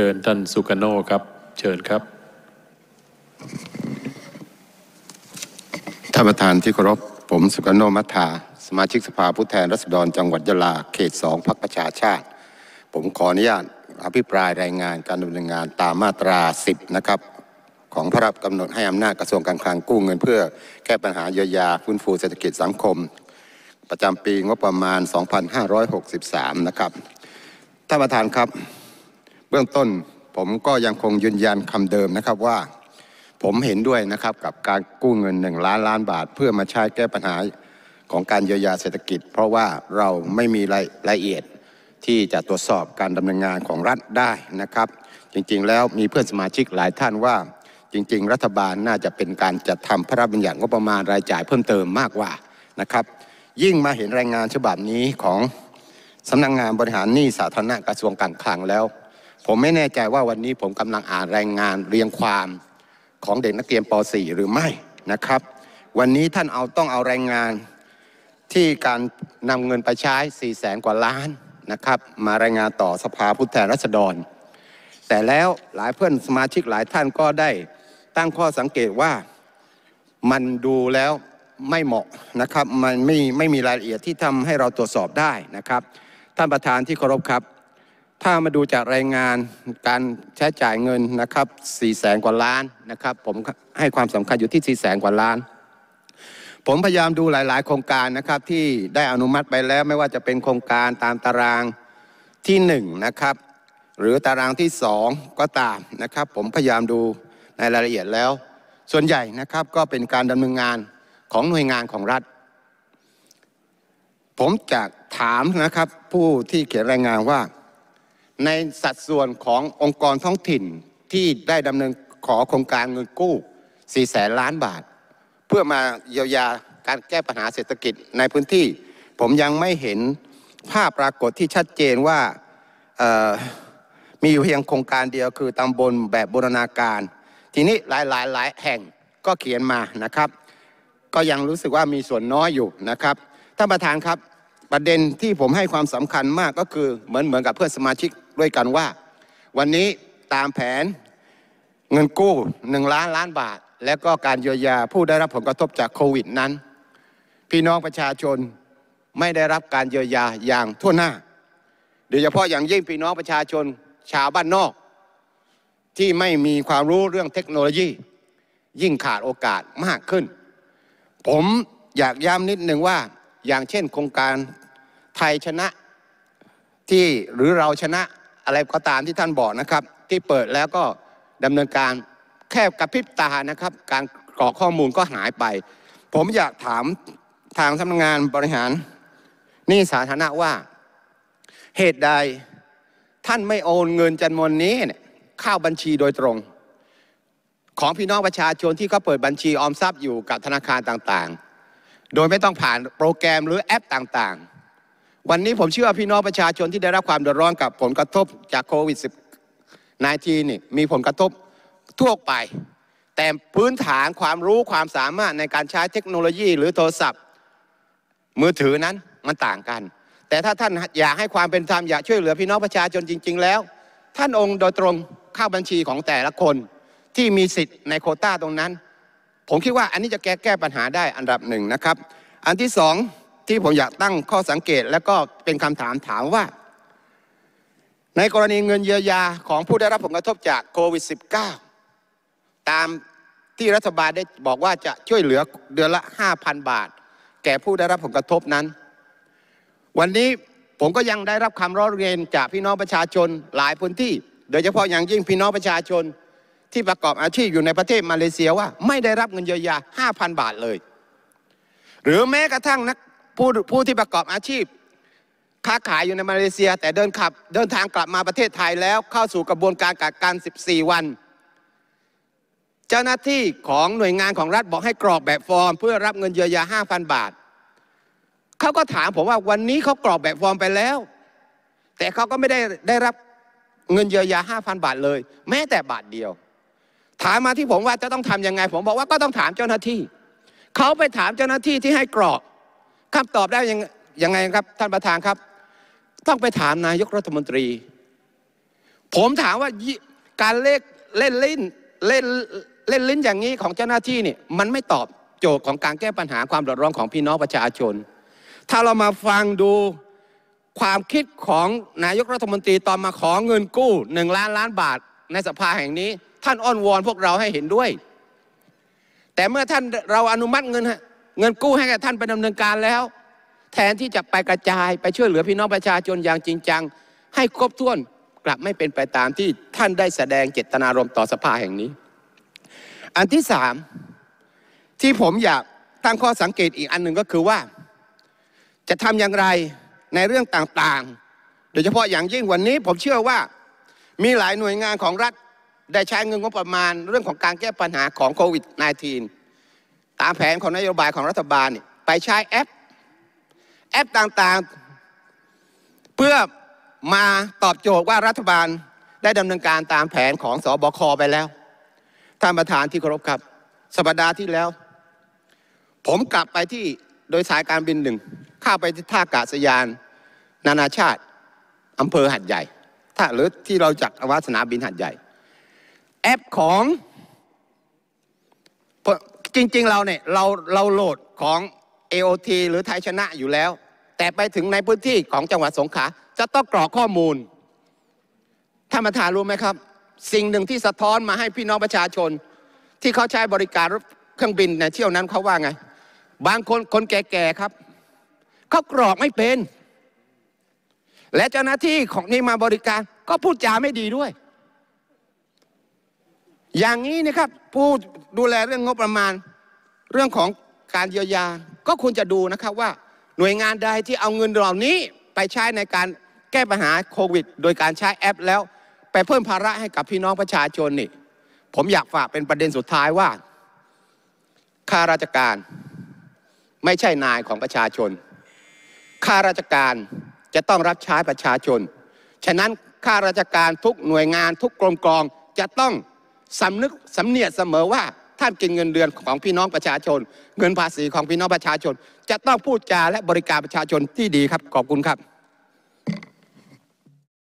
เชิญ ท่าน สุกโนครับ เชิญครับท่านประธานที่เคารพผมสุกโนมัทธา สมาชิกสภาผู้แทนรัศดรจังหวัดยะลาเขตสองพักประชาชาติ ผมขออนุญาตอภิปรายรายงานการดำเนินงานตามมาตรา 10 นะครับ ของพระราชกำหนดให้อำนาจ กระทรวงการคลังกู้เงินเพื่อแก้ปัญหาเยียวยาฟื้นฟู เศรษฐกิจสังคมประจำปีงบประมาณ2563นะครับท่านประธานครับบื้องต้นผมก็ยังคงยืนยันคำเดิมนะครับว่าผมเห็นด้วยนะครับกับการกู้เงิน 1 ล้านล้านบาท เพื่อมาใช้แก้ปัญหาของการเยียวยาเศรษฐกิจ เพราะว่าเราไม่มีรายละเอียดที่จะตรวจสอบการดำเนินงานของรัฐได้นะครับ จริงๆ แล้วมีเพื่อนสมาชิกหลายท่านว่า จริงๆ รัฐบาลน่าจะเป็นการจัดทำพระราชบัญญัติงบประมาณรายจ่ายเพิ่มเติมมากกว่านะครับ ยิ่งมาเห็นรายงานฉบับนี้ของสำนักงงานบริหารหนี้สาธารณะกระทรวงการคลังแล้วผมไม่แน่ใจว่าวันนี้ผมกำลังอ่านรายงานเรียงความของเด็กนักเรียนป .4 หรือไม่นะครับ วันนี้ท่านเอาต้องเอารายงานที่การนำเงินไปใช้4ี่แสนกว่าล้านนะครับมารายงานต่อสภาผู้แทนราษฎร แต่แล้วหลายเพื่อนสมาชิกหลายท่านก็ได้ ตั้งข้อสังเกตว่ามันดูแล้วไม่เหมาะนะครับมันไม่ไม่มีรายละเอียดที่ทำให้เราตรวจสอบได้นะครับ ท่านประธานที่เคารพครับถ้ามาดูจากรายงานการใช้จ่ายเงินนะครับ4ี่แสนกว่าล้านนะครับผมให้ความสำคัญอยู่ที่4ี่แสนกว่าล้าน ผมพยายามดูหลาย ๆ โครงการนะครับที่ได้อนุมัติไปแล้วไม่ว่าจะเป็นโครงการตามตารางที่1นะครับหรือตารางที่ 2 ก็ตามนะครับ ผมพยายามดูในรายละเอียดแล้ว ส่วนใหญ่นะครับก็เป็นการดำเนินงานของหน่วยงานของรัฐ ผมจะถามนะครับผู้ที่เขียนรายงานว่าในสัดส่วนขององค์กรท้องถิ่นที่ได้ดำเนินขอโครงการเงินกู้4แสนล้านบาท เพื่อมาเยียวยาการแก้ปัญหาเศรษฐกิจในพื้นที่ ผมยังไม่เห็นภาพปรากฏที่ชัดเจนว่ามีอยู่เพียงโครงการเดียวคือตำบลแบบบูรณาการ ทีนี้หลายหลายหลายแห่งก็เขียนมานะครับ ก็ยังรู้สึกว่ามีส่วนน้อยอยู่นะครับท่านประธานครับประเด็นที่ผมให้ความสำคัญมากก็คือเหมือนเหมือนกับเพื่อนสมาชิกด้วยกันว่าวันนี้ตามแผนเงินกู้หนึ่งล้านล้านบาท และก็การเยียวยาผู้ได้รับผลกระทบจากโควิดนั้น พี่น้องประชาชนไม่ได้รับการเยียวยาอย่างทั่วหน้าโดยเฉพาะอย่างยิ่งพี่น้องประชาชนชาวบ้านนอก ที่ไม่มีความรู้เรื่องเทคโนโลยี ยิ่งขาดโอกาสมากขึ้น ผมอยากย้ำนิดหนึ่งว่าอย่างเช่นโครงการไทยชนะที่หรือเราชนะอะไรก็ตามที่ท่านบอกนะครับที่เปิดแล้วก็ดำเนินการแค่กระพริบตานะครับ การกรอกข้อมูลก็หายไป ผมอยากถามทางสำนักงานบริหารนี่สาธารณะว่าเหตุใดท่านไม่โอนเงินจำนวนนี้เข้าบัญชีโดยตรง ของพี่น้องประชาชนที่เขาเปิดบัญชีออมทรัพย์อยู่กับธนาคารต่างๆ โดยไม่ต้องผ่านโปรแกรมหรือแอปต่างๆวันนี้ผมเชื่อพี่น้องประชาชนที่ได้รับความเดือดร้อนกับผลกระทบจากโควิด -19 นี่ มีผลกระทบทั่วไป แต่พื้นฐานความรู้ความสามารถในการใช้เทคโนโลยีหรือโทรศัพท์มือถือนั้น มันต่างกัน แต่ถ้าท่านอยากให้ความเป็นธรรมอยากช่วยเหลือพี่น้องประชาชนจริงๆแล้ว ท่านองค์โดยตรงเข้าบัญชีของแต่ละคนที่มีสิทธิ์ในโคต้าตรงนั้น ผมคิดว่าอันนี้จะแก้แก้ปัญหาได้อันดับหนึ่งนะครับ อันที่สองที่ผมอยากตั้งข้อสังเกตและก็เป็นคำถามถามว่า ในกรณีเงินเยียวยาของผู้ได้รับผลกระทบจากโควิด -19 ตามที่รัฐบาลได้บอกว่าจะช่วยเหลือเดือนละ 5,000 บาท แก่ผู้ได้รับผลกระทบนั้น วันนี้ผมก็ยังได้รับคำร้องเรียนจากพี่น้องประชาชนหลายพื้นที่ โดยเฉพาะอย่างยิ่งพี่น้องประชาชนที่ประกอบอาชีพอยู่ในประเทศมาเลเซียว่า ไม่ได้รับเงินเยียวยา 5,000 บาทเลย หรือแม้กระทั่งนักผู้ผู้ที่ประกอบอาชีพค้าขายอยู่ในมาเลเซีย แต่เดินขับเดินทางกลับมาประเทศไทยแล้วเข้าสู่กระบวนการกักกัน 14 วัน เจ้าหน้าที่ของหน่วยงานของรัฐบอกให้กรอกแบบฟอร์ม เพื่อรับเงินเยียวยา 5,000 บาท เขาก็ถามผมว่าวันนี้เขากรอกแบบฟอร์มไปแล้ว แต่เขาก็ไม่ได้ได้รับเงินเยียวยา5,000 บาทเลย แม้แต่บาทเดียว ถามมาที่ผมว่าจะต้องทํำยังไง ผมบอกว่าก็ต้องถามเจ้าหน้าที่เขาไปถามเจ้าหน้าที่ที่ให้กรอกคำตอบได้ยังยังไงครับท่านประธานครับต้องไปถามนายกรัฐมนตรี ผมถามว่าการเลนเล่นลิ้นเล่นเล่นลิ้นอย่างนี้ของเจ้าหน้าที่นี่มันไม่ตอบโจทย์ของการแก้ปัญหาความเดือดร้อนของพี่น้องประชาชน ถ้าเรามาฟังดูความคิดของนายกรัฐมนตรี ตอนมาขอเงินกู้หนึ่งล้านล้านบาทในสภาแห่งนี้ ท่านอ้อนวอนพวกเราให้เห็นด้วย แต่เมื่อท่านเราอนุมัติเงินเงินกู้ให้กับท่านไปดำเนินการแล้ว แทนที่จะไปกระจายไปช่วยเหลือพี่น้องประชาชนอย่างจริงจัง ให้ครบถ้วนกลับไม่เป็นไปตามที่ท่านได้แสดงเจตนารมณ์ต่อสภาแห่งนี้ อันที่สามที่ผมอยากตั้งข้อสังเกตอีกอันหนึ่งก็คือว่า จะทำอย่างไรในเรื่องต่างๆ โดยเฉพาะอย่างยิ่งวันนี้ผมเชื่อว่ามีหลายหน่วยงานของรัฐได้ใช้เงินงบประมาณเรื่องของการแก้ปัญหาของโควิด -19 ามแผนของนโยบายของรัฐบาลไปใช้แอปแอปต่างๆ เพื่อมาตอบโจทย์ว่ารัฐบาลได้ดำเนินการตามแผนของสอบคไปแล้วท่านประธานที่เคารพครับสัปดาห์ที่แล้ว ผมกลับไปที่โดยสายการบินหนึ่งข้าไปที่ท่ากาศยาน นานาชาติอำเภอหัดใหญ่ถ้าหรือที่เราจัดอวสนาบินหัดใหญ่ แอปของจริงๆเราเนี่ยเราเราโหลดของ AOT หรือไทยชนะอยู่แล้ว แต่ไปถึงในพื้นที่ของจังหวัดสงขลาจะต้องกรอกข้อมูลท่านประธานรู้ไหมครับ สิ่งหนึ่งที่สะท้อนมาให้พี่น้องประชาชน ที่เขาใช้บริการเครื่องบินในเที่ยวนั้นเขาว่าไงบางคนคนแก่ๆครับเขากรอกไม่เป็น และเจ้าหน้าที่ของนี่มาบริการก็พูดจาไม่ดีด้วยอย่างนี้นะครับผู้ดูแลเรื่องงบประมาณเรื่องของการเยียวยาก็ควรจะดูนะครับว่าหน่วยงานใดที่เอาเงินเหล่านี้ไปใช้ในการแก้ปัญหาโควิดโดยการใช้แอปแล้ว ไปเพิ่มภาระให้กับพี่น้องประชาชนนี่ผมอยากฝากเป็นประเด็นสุดท้ายว่า ข้าราชการไม่ใช่นายของประชาชน ข้าราชการจะต้องรับใช้ประชาชน ฉะนั้นข้าราชการทุกหน่วยงานทุกกรมกองจะต้องสำนึกสำเนียดเสมอว่าท่านกินเงินเดือนของพี่น้องประชาชน เงินภาษีของพี่น้องประชาชน จะต้องพูดจาและบริการประชาชนที่ดีครับ ขอบคุณครับ